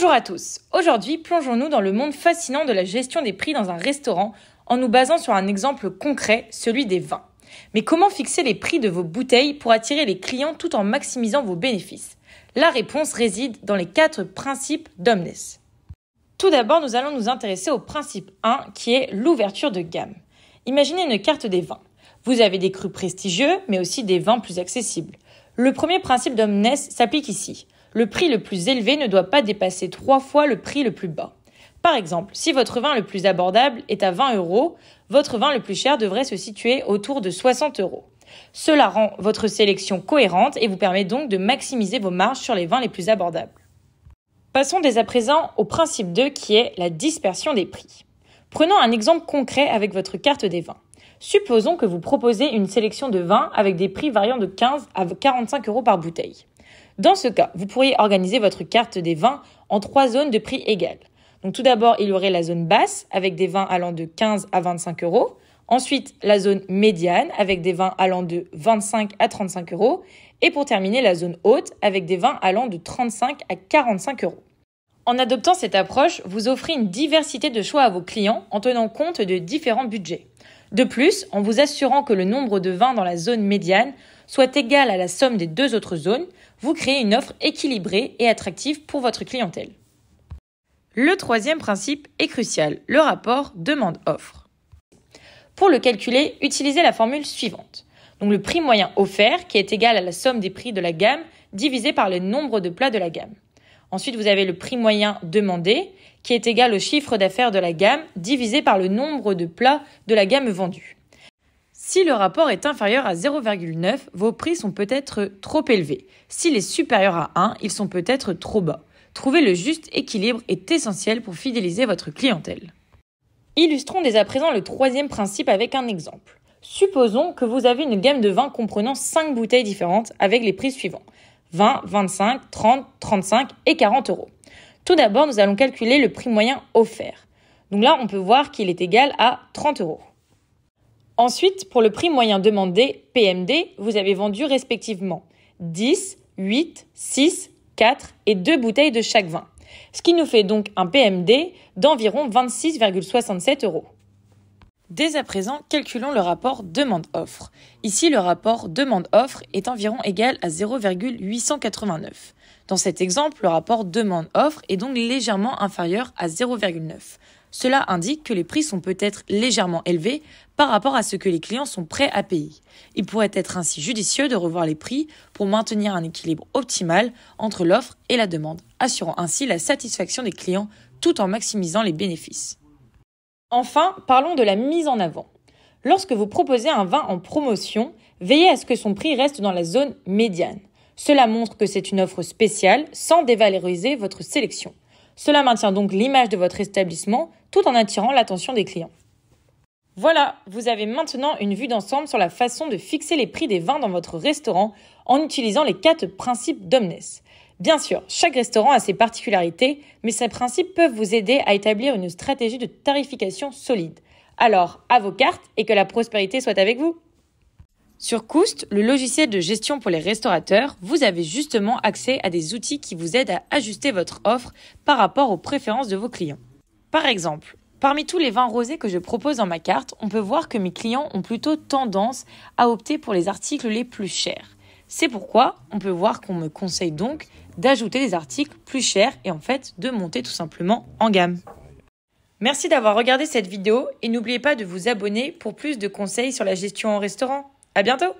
Bonjour à tous. Aujourd'hui, plongeons-nous dans le monde fascinant de la gestion des prix dans un restaurant en nous basant sur un exemple concret, celui des vins. Mais comment fixer les prix de vos bouteilles pour attirer les clients tout en maximisant vos bénéfices La réponse réside dans les quatre principes d'Omnes. Tout d'abord, nous allons nous intéresser au principe 1 qui est l'ouverture de gamme. Imaginez une carte des vins. Vous avez des crus prestigieux, mais aussi des vins plus accessibles. Le premier principe d'Omnes s'applique ici. Le prix le plus élevé ne doit pas dépasser trois fois le prix le plus bas. Par exemple, si votre vin le plus abordable est à 20 euros, votre vin le plus cher devrait se situer autour de 60 euros. Cela rend votre sélection cohérente et vous permet donc de maximiser vos marges sur les vins les plus abordables. Passons dès à présent au principe 2 qui est la dispersion des prix. Prenons un exemple concret avec votre carte des vins. Supposons que vous proposez une sélection de vins avec des prix variant de 15 à 45 euros par bouteille. Dans ce cas, vous pourriez organiser votre carte des vins en trois zones de prix égales. tout d'abord, il y aurait la zone basse avec des vins allant de 15 à 25 euros. Ensuite, la zone médiane avec des vins allant de 25 à 35 euros. Et pour terminer, la zone haute avec des vins allant de 35 à 45 euros. En adoptant cette approche, vous offrez une diversité de choix à vos clients en tenant compte de différents budgets. De plus, en vous assurant que le nombre de vins dans la zone médiane soit égal à la somme des deux autres zones, vous créez une offre équilibrée et attractive pour votre clientèle. Le troisième principe est crucial, le rapport demande-offre. Pour le calculer, utilisez la formule suivante. Donc le prix moyen offert qui est égal à la somme des prix de la gamme divisé par le nombre de plats de la gamme. Ensuite, vous avez le prix moyen demandé qui est égal au chiffre d'affaires de la gamme divisé par le nombre de plats de la gamme vendue. Si le rapport est inférieur à 0,9, vos prix sont peut-être trop élevés. S'il est supérieur à 1, ils sont peut-être trop bas. Trouver le juste équilibre est essentiel pour fidéliser votre clientèle. Illustrons dès à présent le troisième principe avec un exemple. Supposons que vous avez une gamme de vins comprenant 5 bouteilles différentes avec les prix suivants 20, 25, 30, 35 et 40 euros. Tout d'abord, nous allons calculer le prix moyen offert. Donc là, on peut voir qu'il est égal à 30 euros. Ensuite, pour le prix moyen demandé, PMD, vous avez vendu respectivement 10, 8, 6, 4 et 2 bouteilles de chaque vin, ce qui nous fait donc un PMD d'environ 26,67 euros. Dès à présent, calculons le rapport demande-offre. Ici, le rapport demande-offre est environ égal à 0,889. Dans cet exemple, le rapport demande-offre est donc légèrement inférieur à 0,9. Cela indique que les prix sont peut-être légèrement élevés par rapport à ce que les clients sont prêts à payer. Il pourrait être ainsi judicieux de revoir les prix pour maintenir un équilibre optimal entre l'offre et la demande, assurant ainsi la satisfaction des clients tout en maximisant les bénéfices. Enfin, parlons de la mise en avant. Lorsque vous proposez un vin en promotion, veillez à ce que son prix reste dans la zone médiane. Cela montre que c'est une offre spéciale sans dévaloriser votre sélection. Cela maintient donc l'image de votre établissement tout en attirant l'attention des clients. Voilà, vous avez maintenant une vue d'ensemble sur la façon de fixer les prix des vins dans votre restaurant en utilisant les quatre principes d'Omnes. Bien sûr, chaque restaurant a ses particularités, mais ces principes peuvent vous aider à établir une stratégie de tarification solide. Alors, à vos cartes et que la prospérité soit avec vous! Sur Coust, le logiciel de gestion pour les restaurateurs, vous avez justement accès à des outils qui vous aident à ajuster votre offre par rapport aux préférences de vos clients. Par exemple, parmi tous les vins rosés que je propose dans ma carte, on peut voir que mes clients ont plutôt tendance à opter pour les articles les plus chers. C'est pourquoi on peut voir qu'on me conseille donc d'ajouter des articles plus chers et en fait de monter tout simplement en gamme. Merci d'avoir regardé cette vidéo et n'oubliez pas de vous abonner pour plus de conseils sur la gestion en restaurant. À bientôt!